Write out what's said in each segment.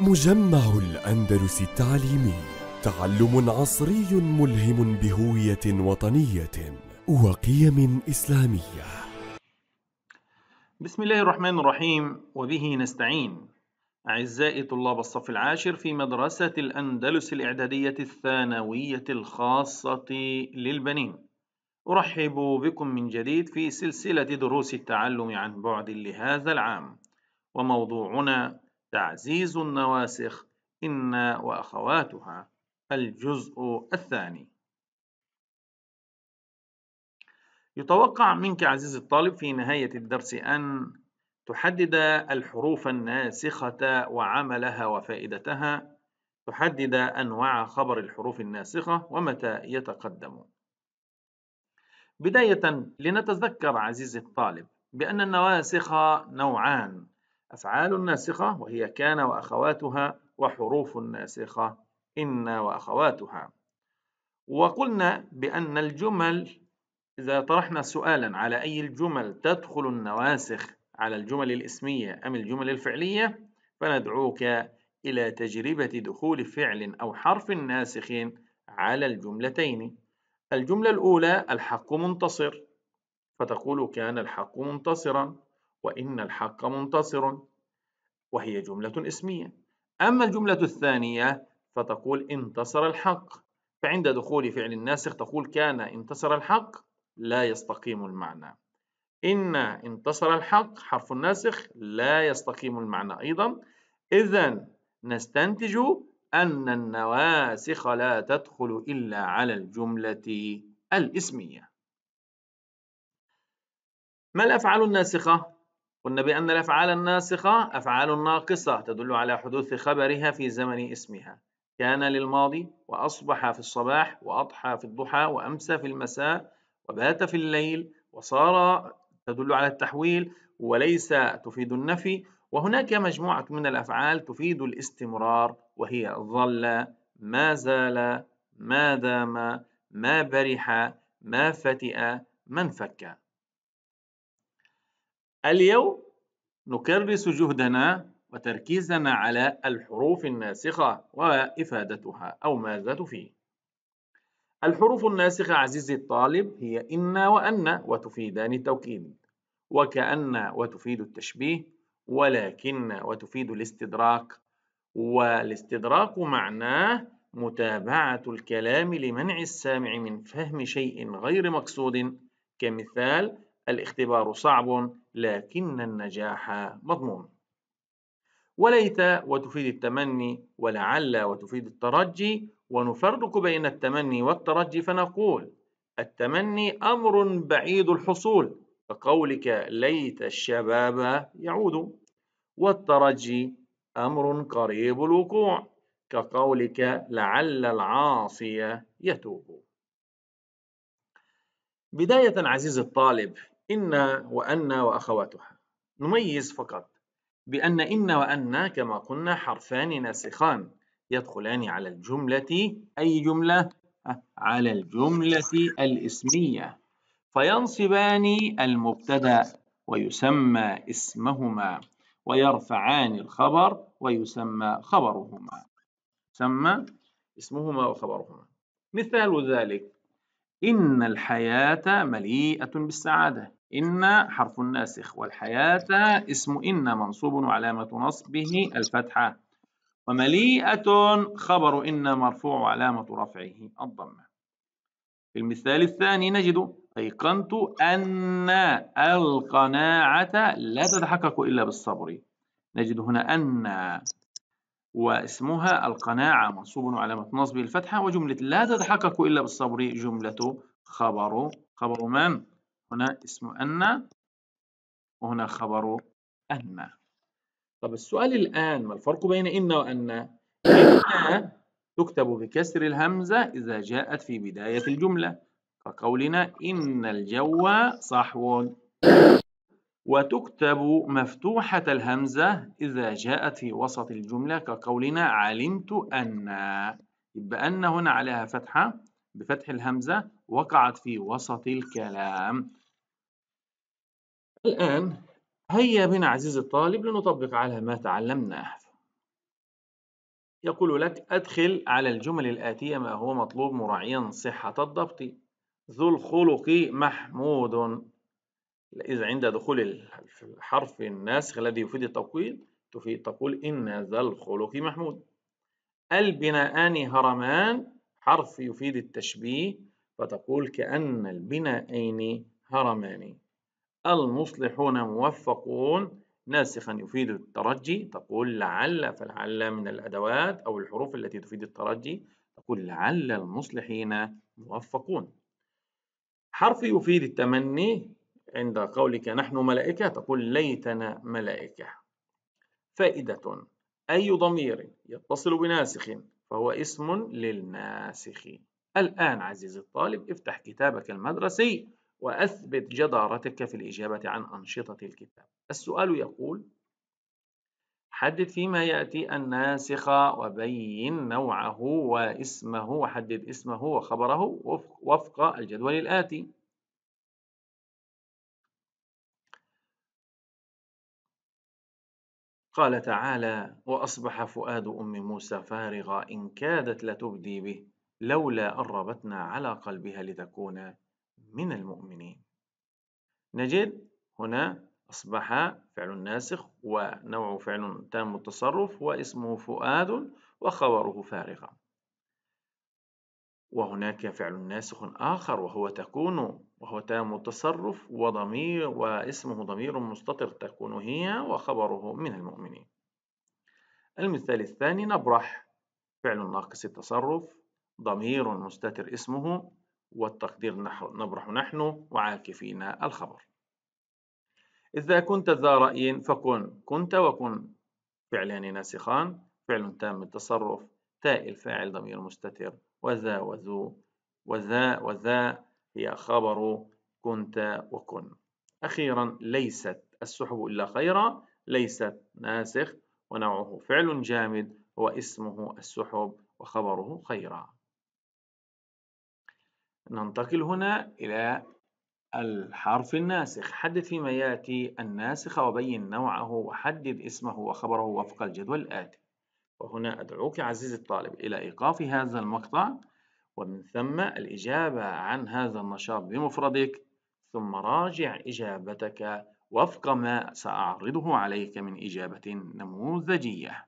مجمع الأندلس التعليمي تعلم عصري ملهم بهوية وطنية وقيم إسلامية بسم الله الرحمن الرحيم وبه نستعين أعزائي طلاب الصف العاشر في مدرسة الأندلس الإعدادية الثانوية الخاصة للبنين أرحب بكم من جديد في سلسلة دروس التعلم عن بعد لهذا العام وموضوعنا تعزيز النواسخ إنا وأخواتها الجزء الثاني يتوقع منك عزيزي الطالب في نهاية الدرس أن تحدد الحروف الناسخة وعملها وفائدتها تحدد أنواع خبر الحروف الناسخة ومتى يتقدم بداية لنتذكر عزيزي الطالب بأن النواسخ نوعان أفعال ناسخة وهي كان وأخواتها وحروف ناسخة إن وأخواتها وقلنا بأن الجمل إذا طرحنا سؤالا على أي الجمل تدخل النواسخ على الجمل الإسمية أم الجمل الفعلية فندعوك إلى تجربة دخول فعل أو حرف ناسخ على الجملتين الجملة الأولى الحق منتصر فتقول كان الحق منتصرا وإن الحق منتصر وهي جملة اسمية أما الجملة الثانية فتقول انتصر الحق فعند دخول فعل الناسخ تقول كان انتصر الحق لا يستقيم المعنى إن انتصر الحق حرف الناسخ لا يستقيم المعنى أيضا إذا نستنتج أن النواسخ لا تدخل إلا على الجملة الإسمية ما الأفعال الناسخة؟ قلنا بأن الأفعال الناسخة أفعال ناقصة تدل على حدوث خبرها في زمن اسمها كان للماضي وأصبح في الصباح وأضحى في الضحى وأمسى في المساء وبات في الليل وصار تدل على التحويل وليس تفيد النفي وهناك مجموعة من الأفعال تفيد الاستمرار وهي ظل ما زال ما دام ما برح ما فتئ من فك اليوم نكرس جهدنا وتركيزنا على الحروف الناسخة وإفادتها أو ماذا تفيد الحروف الناسخة عزيزي الطالب هي إن وأن وتفيدان التوكيد وكأن وتفيد التشبيه ولكن وتفيد الاستدراك والاستدراك معناه متابعة الكلام لمنع السامع من فهم شيء غير مقصود كمثال الاختبار صعب لكن النجاح مضمون وليت وتفيد التمني ولعل وتفيد الترجي ونفرق بين التمني والترجي فنقول التمني أمر بعيد الحصول كقولك ليت الشباب يعود والترجي أمر قريب الوقوع كقولك لعل العاصي يتوب بداية عزيزي الطالب إن وأن وأخواتها نميز فقط بأن إن وأن كما قلنا حرفان ناسخان يدخلان على الجملة أي جملة؟ آه، على الجملة الإسمية فينصبان المبتدأ ويسمى اسمهما ويرفعان الخبر ويسمى خبرهما يسمى اسمهما وخبرهما مثال ذلك إن الحياة مليئة بالسعادة إن حرف ناسخ والحياة اسم إن منصوب وعلامة نصبه الفتحة ومليئة خبر إن مرفوع وعلامة رفعه الضمة في المثال الثاني نجد أيقنت أن القناعة لا تتحقق إلا بالصبر نجد هنا أن واسمها القناعة منصوب وعلامة نصبه الفتحة وجملة لا تتحقق إلا بالصبر جملة خبر خبر من؟ هنا اسم أن وهنا خبر أن طب السؤال الآن ما الفرق بين إن وأن إن تكتب بكسر الهمزة إذا جاءت في بداية الجملة كقولنا إن الجو صحو وتكتب مفتوحة الهمزة إذا جاءت في وسط الجملة كقولنا علمت أن يبقى أن هنا عليها فتحة بفتح الهمزة وقعت في وسط الكلام الآن هيا بنا عزيزي الطالب لنطبق على ما تعلمناه يقول لك أدخل على الجمل الآتية ما هو مطلوب مراعيا صحة الضبط ذو الخلق محمود إذا عند دخول الحرف الناسخ الذي يفيد التوقيت تفيد تقول إن ذا الخلق محمود البناءان هرمان حرف يفيد التشبيه فتقول كأن البنائين هرمان المصلحون موفقون ناسخا يفيد الترجي تقول لعل فلعل من الأدوات أو الحروف التي تفيد الترجي تقول لعل المصلحين موفقون حرف يفيد التمني عند قولك نحن ملائكة تقول ليتنا ملائكة فائدة أي ضمير يتصل بناسخ فهو اسم للناسخ الآن عزيزي الطالب افتح كتابك المدرسي وأثبت جدارتك في الإجابة عن أنشطة الكتاب السؤال يقول حدد فيما يأتي الناسخ وبين نوعه واسمه وحدد اسمه وخبره وفق, وفق الجدول الآتي قال تعالى وأصبح فؤاد أم موسى فارغا إن كادت لتبدي به لولا أربتنا على قلبها لتكون من المؤمنين نجد هنا أصبح فعل ناسخ ونوع فعل تام التصرف واسمه فؤاد وخبره فارغا وهناك فعل ناسخ آخر وهو تكون وهو تام التصرف وضمير واسمه ضمير مستتر تكون هي وخبره من المؤمنين المثال الثاني نبرح فعل ناقص التصرف ضمير مستتر اسمه والتقدير نبرح نحن وعاكفين الخبر إذا كنت ذا رأي فكن كنت وكن فعلان ناسخان فعل تام التصرف تاء الفاعل ضمير مستتر وذا وذو وذا وذا هي خبر كنت وكن أخيرا ليست السحب إلا خيرا ليست ناسخ ونوعه فعل جامد واسمه السحب وخبره خيرا ننتقل هنا إلى الحرف الناسخ حدد فيما يأتي الناسخ وبين نوعه وحدد اسمه وخبره وفق الجدول الآتي وهنا أدعوك عزيزي الطالب إلى إيقاف هذا المقطع ومن ثم الإجابة عن هذا النشاط بمفردك ثم راجع إجابتك وفق ما سأعرضه عليك من إجابة نموذجية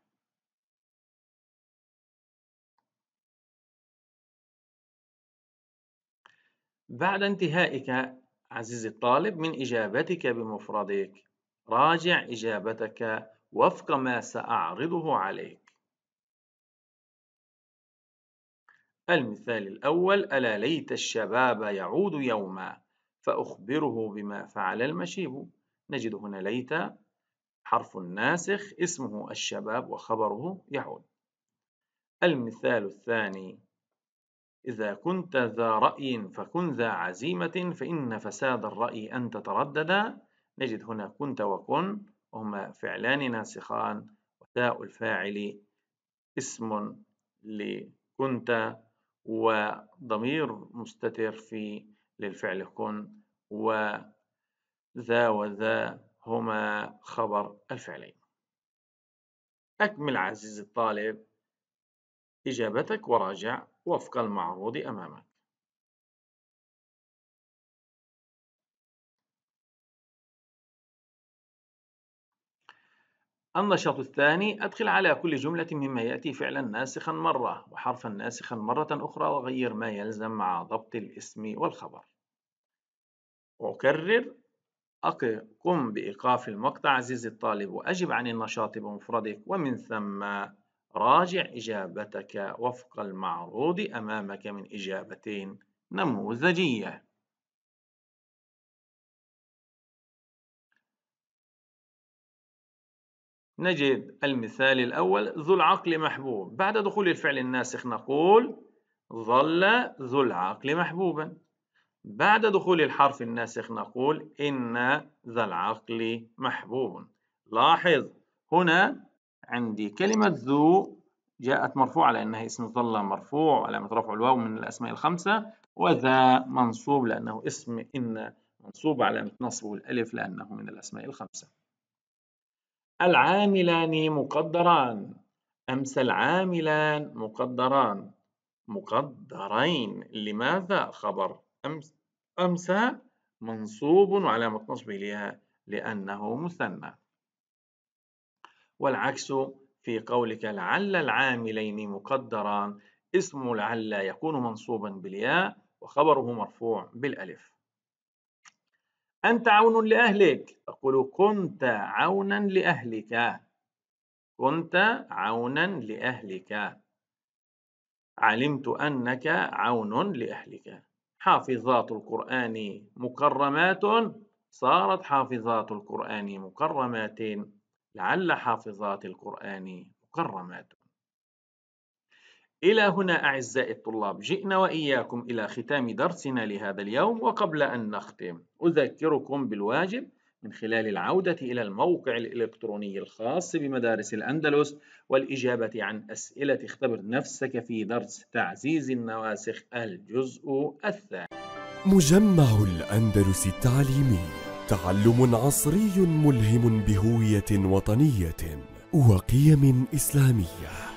بعد انتهائك عزيزي الطالب من إجابتك بمفردك راجع إجابتك وفق ما سأعرضه عليك المثال الأول ألا ليت الشباب يعود يوما فأخبره بما فعل المشيب نجد هنا ليت حرف ناسخ اسمه الشباب وخبره يعود المثال الثاني إذا كنت ذا رأي فكن ذا عزيمة فإن فساد الرأي أن تتردد نجد هنا كنت وكن وهما فعلان ناسخان وتاء الفاعل اسم لكنت وضمير مستتر في للفعل كن وذا وذا هما خبر الفعلين أكمل عزيزي الطالب إجابتك وراجع وفق المعروض أمامك النشاط الثاني أدخل على كل جملة مما يأتي فعلا ناسخا مرة وحرفا ناسخا مرة أخرى وغير ما يلزم مع ضبط الاسم والخبر أكرر قم بإيقاف المقطع عزيزي الطالب وأجب عن النشاط بمفردك ومن ثم راجع إجابتك وفق المعروض أمامك من إجابتين نموذجية نجد المثال الأول ذو العقل محبوب بعد دخول الفعل الناسخ نقول ظل ذو العقل محبوبا بعد دخول الحرف الناسخ نقول إن ذا العقل محبوب لاحظ هنا عندي كلمة ذو جاءت مرفوعة لأنها اسم ظل مرفوع علامة رفع الواو من الأسماء الخمسة وذا منصوب لأنه اسم إن منصوب علامة نصبه الألف لأنه من الأسماء الخمسة العاملان مقدران أمس العاملان مقدران مقدرين لماذا خبر أمس أمس منصوب وعلامة نصبه لها لأنه مثنى والعكس في قولك لعل العاملين مقدران اسم لعل يكون منصوبا بالياء وخبره مرفوع بالألف أنت عون لأهلك تقول كنت عونا لأهلك كنت عونا لأهلك علمت أنك عون لأهلك حافظات القرآن مكرمات صارت حافظات القرآن مكرمات لعل حافظات القرآن مكرمات إلى هنا أعزائي الطلاب جئنا وإياكم إلى ختام درسنا لهذا اليوم وقبل أن نختم أذكركم بالواجب من خلال العودة إلى الموقع الإلكتروني الخاص بمدارس الأندلس والإجابة عن أسئلة اختبر نفسك في درس تعزيز النواسخ الجزء الثاني مجمع الأندلس التعليمي تعلم عصري ملهم بهوية وطنية وقيم إسلامية